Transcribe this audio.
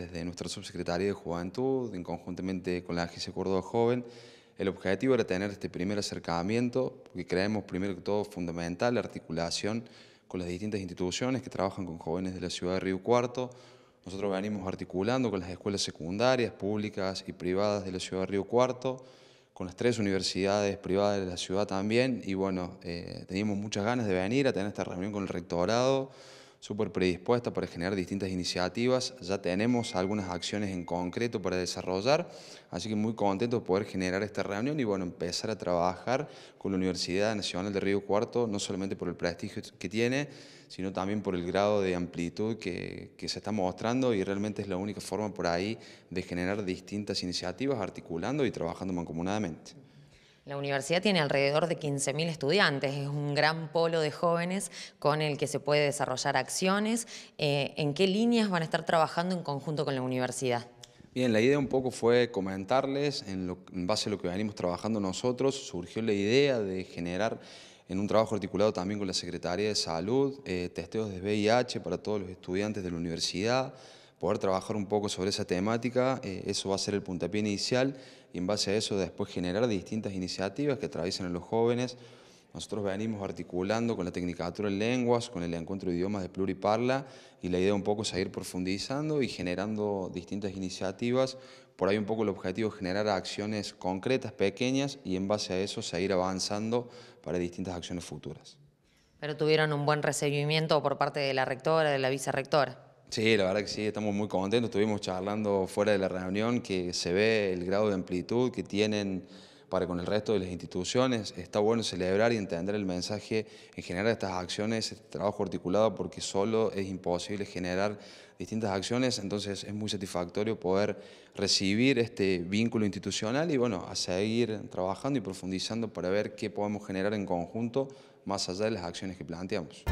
desde nuestra subsecretaría de Juventud, conjuntamente con la Agencia Córdoba Joven, el objetivo era tener este primer acercamiento, porque creemos primero que todo fundamental la articulación con las distintas instituciones que trabajan con jóvenes de la ciudad de Río Cuarto. Nosotros venimos articulando con las escuelas secundarias, públicas y privadas de la ciudad de Río Cuarto, con las tres universidades privadas de la ciudad también, y bueno, eh, teníamos muchas ganas de venir a tener esta reunión con el rectorado, súper predispuesta para generar distintas iniciativas. Ya tenemos algunas acciones en concreto para desarrollar, así que muy contento de poder generar esta reunión y bueno, empezar a trabajar con la Universidad Nacional de Río Cuarto, no solamente por el prestigio que tiene, sino también por el grado de amplitud que se está mostrando y realmente es la única forma por ahí de generar distintas iniciativas articulando y trabajando mancomunadamente. La universidad tiene alrededor de 15.000 estudiantes, es un gran polo de jóvenes con el que se puede desarrollar acciones. Eh, ¿En qué líneas van a estar trabajando en conjunto con la universidad? Bien, la idea un poco fue comentarles, en, base a lo que venimos trabajando nosotros, surgió la idea de generar en un trabajo articulado también con la Secretaría de Salud, eh, testeos de VIH para todos los estudiantes de la universidad, poder trabajar un poco sobre esa temática, eh, eso va a ser el puntapié inicial y en base a eso después generar distintas iniciativas que atraviesen a los jóvenes. Nosotros venimos articulando con la Tecnicatura en Lenguas, con el Encuentro de Idiomas de Pluriparla y la idea un poco es ir profundizando y generando distintas iniciativas. Por ahí un poco el objetivo es generar acciones concretas, pequeñas y en base a eso seguir avanzando para distintas acciones futuras. Pero tuvieron un buen recibimiento por parte de la rectora, de la vicerrectora. Sí, la verdad que sí, estamos muy contentos. Estuvimos charlando fuera de la reunión que se ve el grado de amplitud que tienen para con el resto de las instituciones. Está bueno celebrar y entender el mensaje en de estas acciones, este trabajo articulado, porque solo es imposible generar distintas acciones, entonces es muy satisfactorio poder recibir este vínculo institucional y bueno, a seguir trabajando y profundizando para ver qué podemos generar en conjunto más allá de las acciones que planteamos.